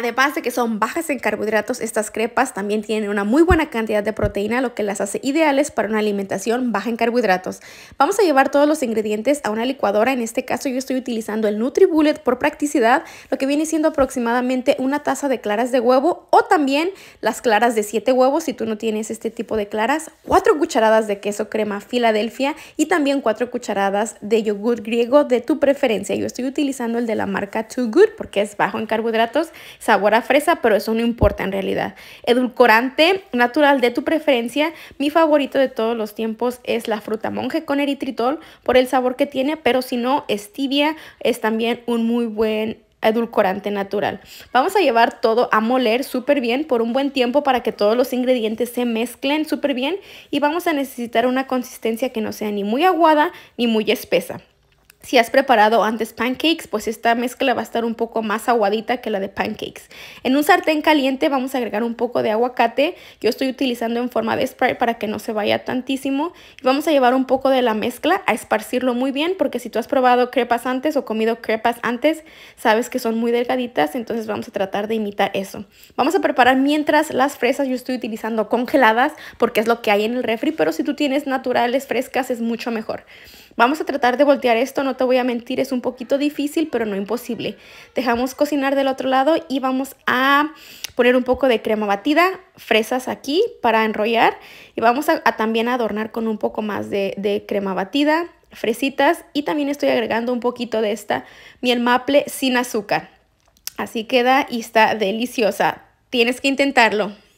Además de que son bajas en carbohidratos, estas crepas también tienen una muy buena cantidad de proteína, lo que las hace ideales para una alimentación baja en carbohidratos. Vamos a llevar todos los ingredientes a una licuadora. En este caso yo estoy utilizando el NutriBullet por practicidad, lo que viene siendo aproximadamente una taza de claras de huevo o también las claras de 7 huevos si tú no tienes este tipo de claras, 4 cucharadas de queso crema Philadelphia y también 4 cucharadas de yogur griego de tu preferencia. Yo estoy utilizando el de la marca Too Good porque es bajo en carbohidratos sabor a fresa, pero eso no importa en realidad. Edulcorante natural de tu preferencia. Mi favorito de todos los tiempos es la fruta monje con eritritol por el sabor que tiene, pero si no, stevia es también un muy buen edulcorante natural. Vamos a llevar todo a moler súper bien por un buen tiempo para que todos los ingredientes se mezclen súper bien y vamos a necesitar una consistencia que no sea ni muy aguada ni muy espesa. Si has preparado antes pancakes, pues esta mezcla va a estar un poco más aguadita que la de pancakes. En un sartén caliente vamos a agregar un poco de aguacate. Yo estoy utilizando en forma de spray para que no se vaya tantísimo. Y vamos a llevar un poco de la mezcla a esparcirlo muy bien porque si tú has probado crepas antes o comido crepas antes, sabes que son muy delgaditas, entonces vamos a tratar de imitar eso. Vamos a preparar mientras las fresas yo estoy utilizando congeladas porque es lo que hay en el refri, pero si tú tienes naturales frescas es mucho mejor. Vamos a tratar de voltear esto, no te voy a mentir, es un poquito difícil, pero no imposible. Dejamos cocinar del otro lado y vamos a poner un poco de crema batida, fresas aquí para enrollar y vamos a, a también adornar con un poco más de, de crema batida, fresitas y también estoy agregando un poquito de esta miel maple sin azúcar. Así queda y está deliciosa. Tienes que intentarlo.